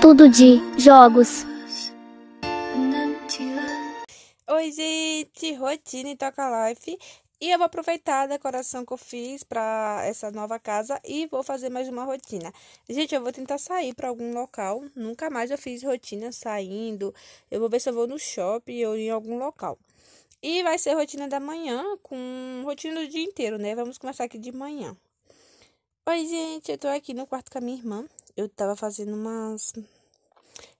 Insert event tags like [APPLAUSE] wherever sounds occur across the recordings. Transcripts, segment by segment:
Tudo de jogos. Oi, gente, Rotina e Toca Life. E eu vou aproveitar a decoração que eu fiz para essa nova casa e vou fazer mais uma rotina. Gente, eu vou tentar sair para algum local. Nunca mais eu fiz rotina saindo. Eu vou ver se eu vou no shopping ou em algum local. E vai ser rotina da manhã com rotina do dia inteiro, né? Vamos começar aqui de manhã. Oi, gente, eu tô aqui no quarto com a minha irmã eu tava fazendo umas.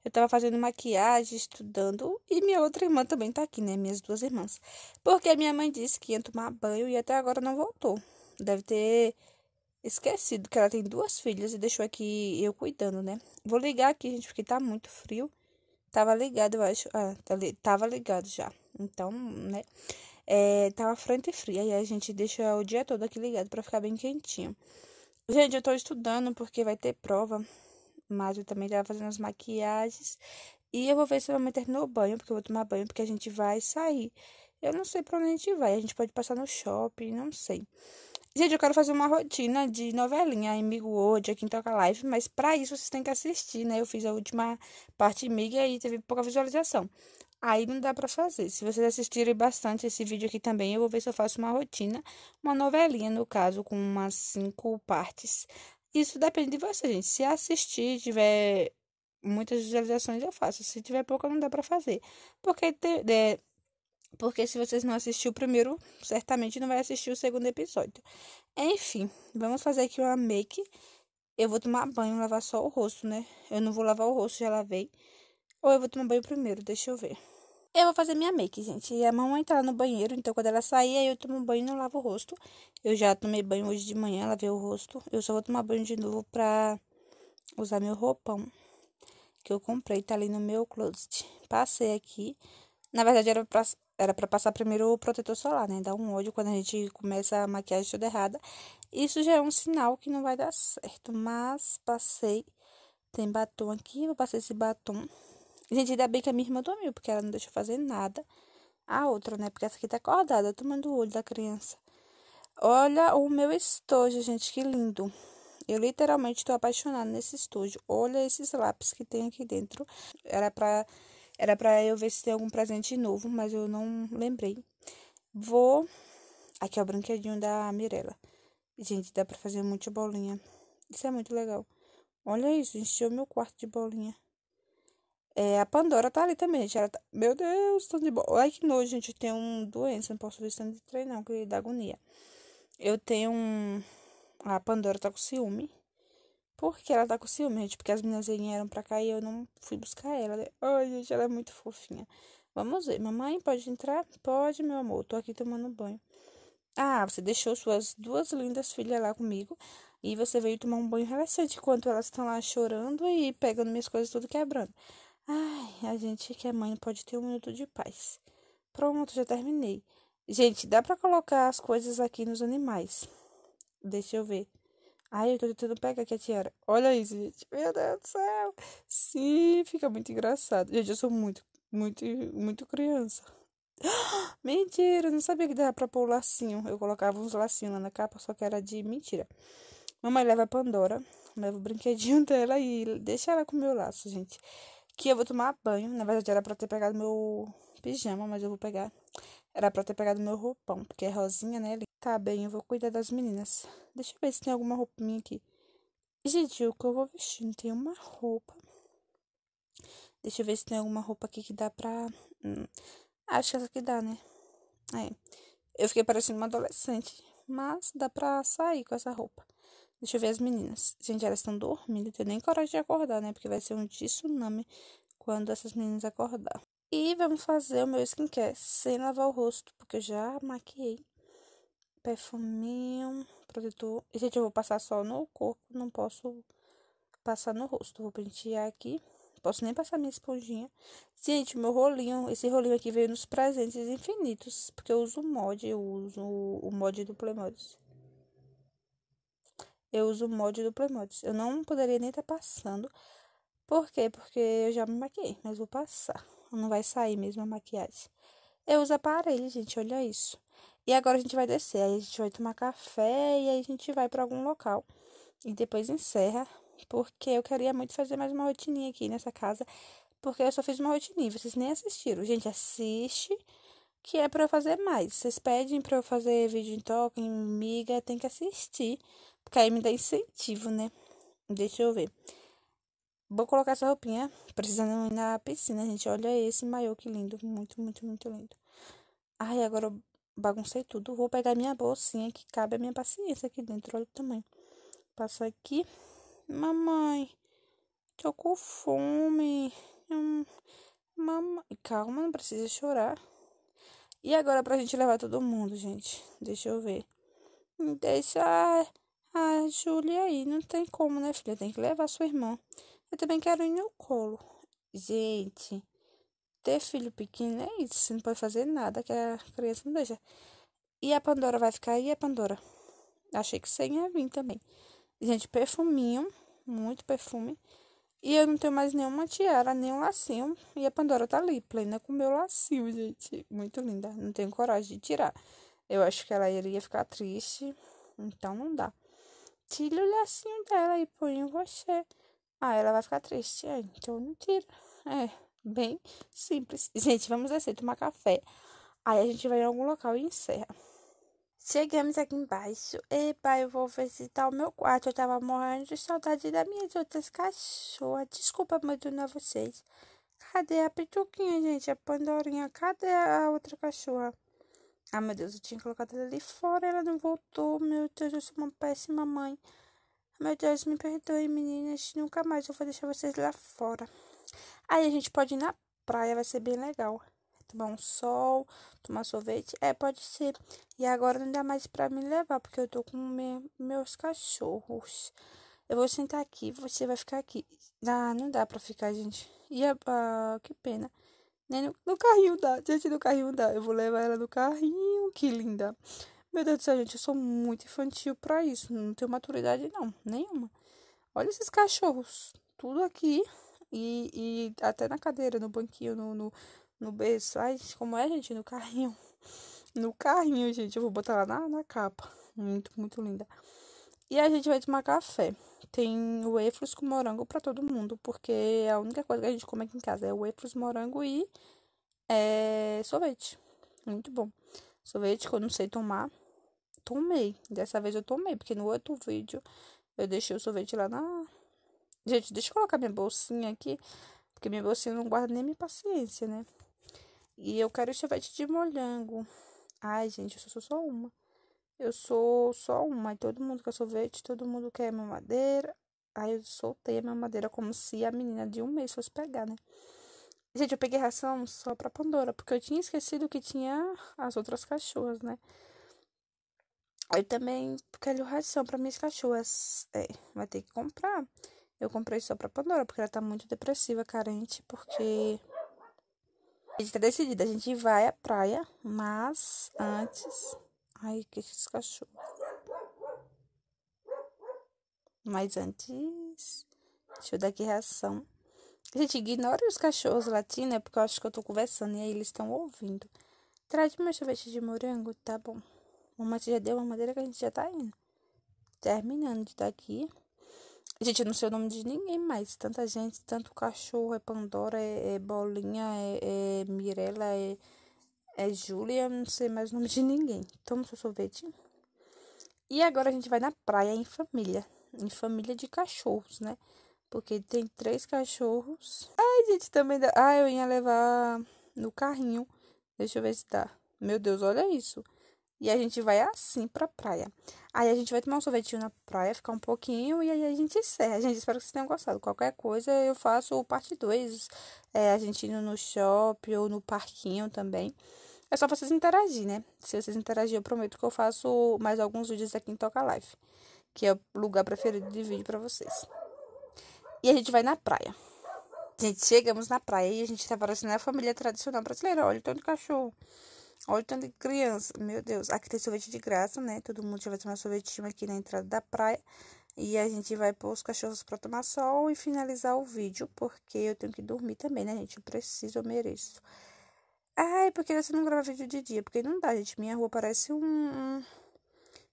Eu tava fazendo maquiagem, estudando, e minha outra irmã também tá aqui, né? Minhas duas irmãs. Porque minha mãe disse que ia tomar banho e até agora não voltou. Deve ter esquecido que ela tem duas filhas e deixou aqui eu cuidando, né? Vou ligar aqui, gente, porque tá muito frio. Tava ligado, eu acho. Ah, tá tava ligado já. Então, né? É, tava frente fria e a gente deixa o dia todo aqui ligado para ficar bem quentinho. Gente, eu tô estudando porque vai ter prova. Mas eu também tava fazendo as maquiagens. E eu vou ver se a mamãe terminou o banho, porque eu vou tomar banho, porque a gente vai sair. Eu não sei pra onde a gente vai. A gente pode passar no shopping, não sei. Gente, eu quero fazer uma rotina de novelinha amigo hoje World, aqui em Toca Live, mas para isso vocês têm que assistir, né? Eu fiz a última parte em e aí teve pouca visualização aí não dá para fazer. Se vocês assistirem bastante esse vídeo aqui também, eu vou ver se eu faço uma rotina, uma novelinha, no caso, com umas cinco partes. Isso depende de você, gente. Se assistir, tiver muitas visualizações, eu faço. Se tiver pouca, não dá para fazer. Porque é, porque se vocês não assistiram o primeiro, certamente não vai assistir o segundo episódio. Enfim, vamos fazer aqui uma make. Eu vou tomar banho, lavar só o rosto, né? Eu não vou lavar o rosto, já lavei. Ou eu vou tomar banho primeiro, deixa eu ver. Eu vou fazer minha make, gente. E a mamãe tá lá no banheiro, então quando ela sair, aí eu tomo banho e não lavo o rosto. Eu já tomei banho hoje de manhã, lavei o rosto. Eu só vou tomar banho de novo pra usar meu roupão que eu comprei, tá ali no meu closet. Passei aqui. Na verdade, era pra, era pra passar primeiro o protetor solar, né? Dá um ódio quando a gente começa a maquiagem toda errada. Isso já é um sinal que não vai dar certo. Mas passei. Tem batom aqui, vou passar esse batom. Gente, ainda bem que a minha irmã dormiu, porque ela não deixou fazer nada. A outra, né? Porque essa aqui tá acordada, tomando o olho da criança. Olha o meu estojo, gente, que lindo. Eu literalmente tô apaixonada nesse estojo. Olha esses lápis que tem aqui dentro. Era pra, era pra eu ver se tem algum presente novo, mas eu não lembrei. Vou... Aqui é o brinquedinho da Mirella. Gente, dá pra fazer muita bolinha. Isso é muito legal. Olha isso, encheu meu quarto de bolinha. É, a Pandora tá ali também, gente. Ela tá... Meu Deus, tô de boa. Ai, que nojo, gente. Eu tenho uma doença, não posso ver isso de trem, não, que dá agonia. Eu tenho um... A Pandora tá com ciúme. Por que ela tá com ciúme, gente? Porque as meninas vieram pra cá e eu não fui buscar ela. Né? Ai, gente, ela é muito fofinha. Vamos ver. Mamãe, pode entrar? Pode, meu amor. Tô aqui tomando banho. Ah, você deixou suas duas lindas filhas lá comigo. E você veio tomar um banho relaxante enquanto elas estão lá chorando e pegando minhas coisas tudo quebrando. Ai, a gente que é mãe pode ter um minuto de paz. Pronto, já terminei. Gente, dá para colocar as coisas aqui nos animais. Deixa eu ver. Ai, eu tô tentando pegar aqui a tiara. Olha isso, gente. Meu Deus do céu. Sim, fica muito engraçado. Gente, eu sou muito, muito, muito criança. [GASPS] Mentira, não sabia que dava pra pôr lacinho. Eu colocava uns lacinhos lá na capa, só que era de mentira. Mamãe leva a Pandora, leva o brinquedinho [LAUGHS] dela e deixa ela com o meu laço, gente que eu vou tomar banho. Na verdade, era pra ter pegado meu pijama, mas eu vou pegar. Era pra ter pegado meu roupão, porque é rosinha, né? Tá bem, eu vou cuidar das meninas. Deixa eu ver se tem alguma roupinha aqui. Gente, o que eu vou vestir? Não tem uma roupa. Deixa eu ver se tem alguma roupa aqui que dá pra. Hum, acho que essa aqui dá, né? É. Eu fiquei parecendo uma adolescente. Mas dá pra sair com essa roupa. Deixa eu ver as meninas. Gente, elas estão dormindo. Eu tenho nem coragem de acordar, né? Porque vai ser um tsunami quando essas meninas acordar. E vamos fazer o meu skincare sem lavar o rosto, porque eu já maquiei. Perfuminho, protetor. E, gente, eu vou passar só no corpo, não posso passar no rosto. Vou pentear aqui. Não posso nem passar minha esponjinha. Gente, meu rolinho, esse rolinho aqui veio nos presentes infinitos, porque eu uso o mod, eu uso o mod do Playmodes eu uso o mod do Playmods. Eu não poderia nem estar tá passando. Por quê? Porque eu já me maquei. mas vou passar. Não vai sair mesmo a maquiagem. Eu uso aparelho, gente, olha isso. E agora a gente vai descer, aí a gente vai tomar café e aí a gente vai para algum local. E depois encerra, porque eu queria muito fazer mais uma rotininha aqui nessa casa. Porque eu só fiz uma rotininha, vocês nem assistiram. Gente, assiste que é para eu fazer mais. Vocês pedem para eu fazer vídeo em toque, em miga, tem que assistir, porque aí me dá incentivo, né? Deixa eu ver. Vou colocar essa roupinha, precisando ir na piscina, gente. Olha esse maiô, que lindo, muito, muito, muito lindo. Ai, agora eu baguncei tudo. Vou pegar minha bolsinha, que cabe a minha paciência aqui dentro, olha o tamanho. Passo aqui. Mamãe, tô com fome. Hum, mamãe, calma, não precisa chorar. E agora pra gente levar todo mundo, gente? Deixa eu ver. Deixa a, Júlia aí. Não tem como, né, filha? Tem que levar sua irmã. Eu também quero ir no colo. Gente, ter filho pequeno é isso. Você não pode fazer nada que a criança não deixa. E a Pandora vai ficar aí, a Pandora? Achei que você ia vir também. Gente, perfuminho. Muito perfume. E eu não tenho mais nenhuma tiara, nenhum lacinho. E a Pandora tá ali, plena com o meu lacinho, gente. Muito linda. Não tenho coragem de tirar. Eu acho que ela iria ficar triste. Então não dá. Tira o lacinho dela e põe você. Ah, ela vai ficar triste. É, então não tira. É, bem simples. [LAUGHS] Gente, vamos descer, tomar café. Aí a gente vai em algum local e encerra. Chegamos aqui embaixo. Epa, eu vou visitar o meu quarto. Eu tava morrendo de saudade das minhas outras cachorras. Desculpa abandonar vocês. Cadê a pituquinha, gente? A Pandorinha. Cadê a outra cachorra? Ah, meu Deus, eu tinha colocado ela ali fora. Ela não voltou. Meu Deus, eu sou uma péssima mãe. Meu Deus, me perdoe, meninas. Nunca mais eu vou deixar vocês lá fora. Aí a gente pode ir na praia. Vai ser bem legal tomar um sol, tomar sorvete. É, pode ser. E agora não dá mais para me levar, porque eu tô com me, meus cachorros. Eu vou sentar aqui, você vai ficar aqui. Ah, não dá pra ficar, gente. E a, ah, que pena. Nem no, no, carrinho dá. Gente, no carrinho dá. Eu vou levar ela no carrinho. Que linda. Meu Deus do céu, gente, eu sou muito infantil para isso. Não tenho maturidade, não. Nenhuma. Olha esses cachorros. Tudo aqui. E, e até na cadeira, no banquinho, no, no, no berço. Ai, como é, gente? No carrinho. No carrinho, gente. Eu vou botar lá na, na capa. Muito, muito linda. E a gente vai tomar café. Tem waffles com morango para todo mundo, porque a única coisa que a gente come aqui em casa é waffles, morango e é, sorvete. Muito bom. Sorvete que eu não sei tomar. Tomei. Dessa vez eu tomei, porque no outro vídeo eu deixei o sorvete lá na. Gente, deixa eu colocar minha bolsinha aqui, porque minha bolsinha não guarda nem minha paciência, né? E eu quero chevette de molhango. Ai, gente, eu sou só uma. Eu sou só uma. E todo mundo quer sorvete, todo mundo quer minha madeira Aí eu soltei a madeira como se a menina de um mês fosse pegar, né? Gente, eu peguei ração só pra Pandora, porque eu tinha esquecido que tinha as outras cachorras, né? aí também quero ração para minhas cachorras. É, vai ter que comprar. Eu comprei só pra Pandora, porque ela tá muito depressiva, carente, porque a gente tá decidida, a gente vai à praia, mas antes. Ai, que esses cachorros. Mas antes. Deixa eu dar aqui reação. Gente, ignore os cachorros latinos, né, porque eu acho que eu tô conversando e aí eles estão ouvindo. Traz meu sorvete de morango, tá bom. Mamãe já deu uma madeira que a gente já tá indo. Terminando de estar tá aqui. Gente, eu não sei o nome de ninguém mais. Tanta gente, tanto cachorro. É Pandora, é, é Bolinha, é, é Mirella, é, é Júlia. Não sei mais o nome de ninguém. Toma seu sorvete. E agora a gente vai na praia em família. Em família de cachorros, né? Porque tem três cachorros. Ai, gente, também dá. Ah, eu ia levar no carrinho. Deixa eu ver se dá. Meu Deus, olha isso. E a gente vai assim pra praia. Aí a gente vai tomar um sorvetinho na praia, ficar um pouquinho e aí a gente encerra. Gente, espero que vocês tenham gostado. Qualquer coisa eu faço parte 2. É, a gente indo no shopping ou no parquinho também. É só vocês interagirem, né? Se vocês interagirem, eu prometo que eu faço mais alguns vídeos aqui em Toca Live, que é o lugar preferido de vídeo para vocês. E a gente vai na praia. Gente, chegamos na praia e a gente tá parecendo a família tradicional brasileira. Olha o tanto cachorro. Olha o tanto de criança. Meu Deus. Aqui tem sorvete de graça, né? Todo mundo já vai tomar sorvetinho aqui na entrada da praia. E a gente vai pôr os cachorros para tomar sol e finalizar o vídeo, porque eu tenho que dormir também, né, gente? Eu preciso, eu mereço. Ai, porque você não grava vídeo de dia? Porque não dá, gente. Minha rua parece um.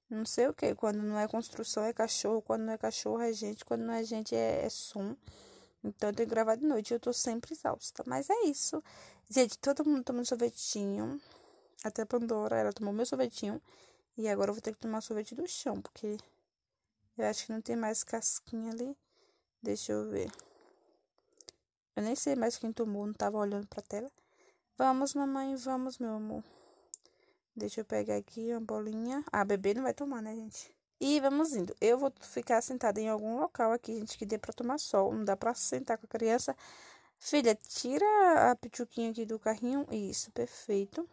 Não sei o que. Quando não é construção é cachorro, quando não é cachorro é gente, quando não é gente é, é som. Então eu tenho que gravar de noite. Eu tô sempre exausta. Mas é isso. Gente, todo mundo tomando sorvetinho até Pandora, ela tomou meu sorvetinho. E agora eu vou ter que tomar sorvete do chão, porque eu acho que não tem mais casquinha ali. Deixa eu ver. Eu nem sei mais quem tomou, não tava olhando pra tela. Vamos, mamãe, vamos, meu amor. Deixa eu pegar aqui uma bolinha. Ah, bebê não vai tomar, né, gente? E vamos indo. Eu vou ficar sentada em algum local aqui, gente, que dê pra tomar sol. Não dá pra sentar com a criança. Filha, tira a pituquinha aqui do carrinho. Isso, perfeito.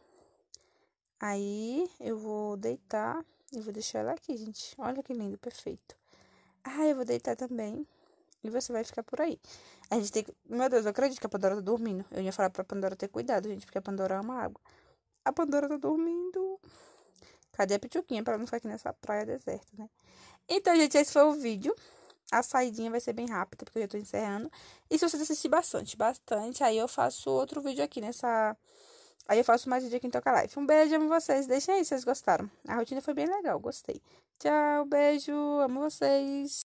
Aí eu vou deitar e vou deixar ela aqui, gente. Olha que lindo, perfeito. Ah, eu vou deitar também. E você vai ficar por aí. A gente tem que... Meu Deus, eu acredito que a Pandora tá dormindo. Eu ia falar pra Pandora ter cuidado, gente, porque a Pandora ama água. A Pandora tá dormindo. Cadê a Pichuquinha pra ela não ficar aqui nessa praia deserta, né? Então, gente, esse foi o vídeo. A saidinha vai ser bem rápida, porque eu já tô encerrando. E se vocês assistirem bastante, bastante, aí eu faço outro vídeo aqui nessa Aí eu faço mais o dia que toca live. Um beijo, amo vocês. Deixem aí se vocês gostaram. A rotina foi bem legal, gostei. Tchau, beijo, amo vocês.